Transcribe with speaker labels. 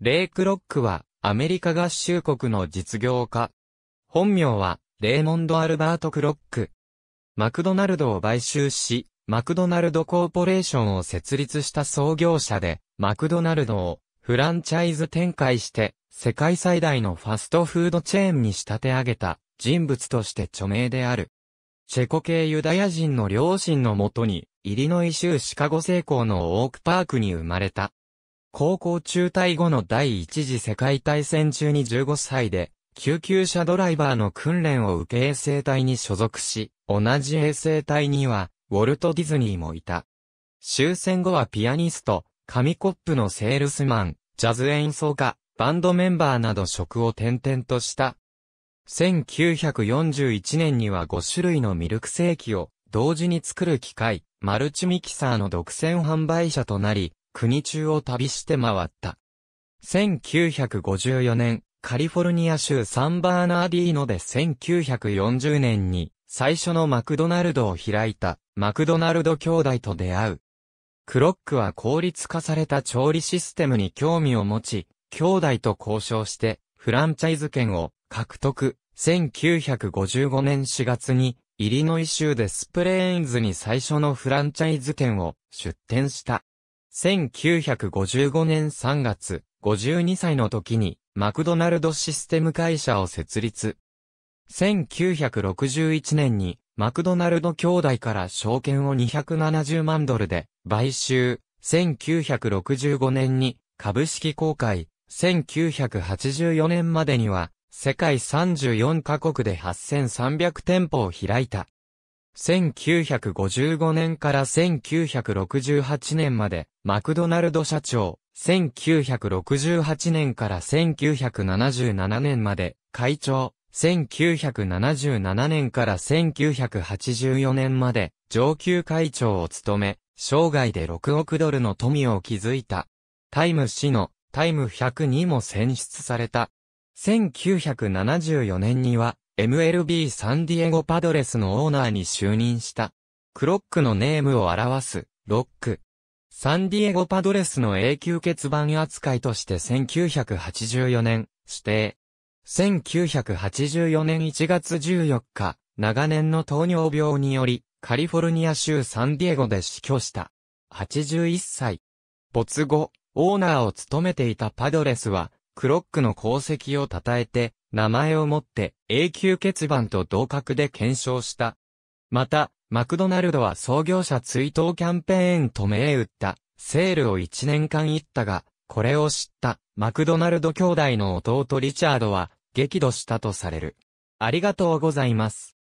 Speaker 1: レイクロックは、アメリカ合衆国の実業家。本名は、レイモンド・アルバート・クロック。マクドナルドを買収し、マクドナルド・コーポレーションを設立した創業者で、マクドナルドをフランチャイズ展開して、世界最大のファストフードチェーンに仕立て上げた人物として著名である。チェコ系ユダヤ人の両親のもとに、イリノイ州シカゴ成功のオークパークに生まれた。高校中退後の第一次世界大戦中に15歳で、救急車ドライバーの訓練を受け衛生隊に所属し、同じ衛生隊には、ウォルト・ディズニーもいた。終戦後はピアニスト、紙コップのセールスマン、ジャズ演奏家、バンドメンバーなど職を転々とした。1941年には5種類のミルクセーキを同時に作る機械、マルチミキサーの独占販売者となり、国中を旅して回った。1954年、カリフォルニア州サンバーナーディーノで1940年に最初のマクドナルドを開いたマクドナルド兄弟と出会う。クロックは効率化された調理システムに興味を持ち、兄弟と交渉してフランチャイズ権を獲得。1955年4月にイリノイ州でスプレーンズに最初のフランチャイズ店を出店した。1955年3月、52歳の時に、マクドナルドシステム会社を設立。1961年に、マクドナルド兄弟から証券を270万ドルで、買収。1965年に、株式公開。1984年までには、世界34カ国で8300店舗を開いた。1955年から1968年まで、マクドナルド社長、1968年から1977年まで、会長、1977年から1984年まで、上級会長を務め、生涯で6億ドルの富を築いた。タイム氏の、タイム100にも選出された。1974年には、MLB サンディエゴパドレスのオーナーに就任した。クロックのネームを表す、ロック。サンディエゴパドレスの永久欠番扱いとして1984年、指定。1984年1月14日、長年の糖尿病により、カリフォルニア州サンディエゴで死去した。81歳。没後、オーナーを務めていたパドレスは、クロックの功績を称えて、名前をもって永久欠番と同格で検証した。また、マクドナルドは創業者追悼キャンペーンと銘打った、セールを1年間言ったが、これを知った、マクドナルド兄弟の弟リチャードは、激怒したとされる。ありがとうございます。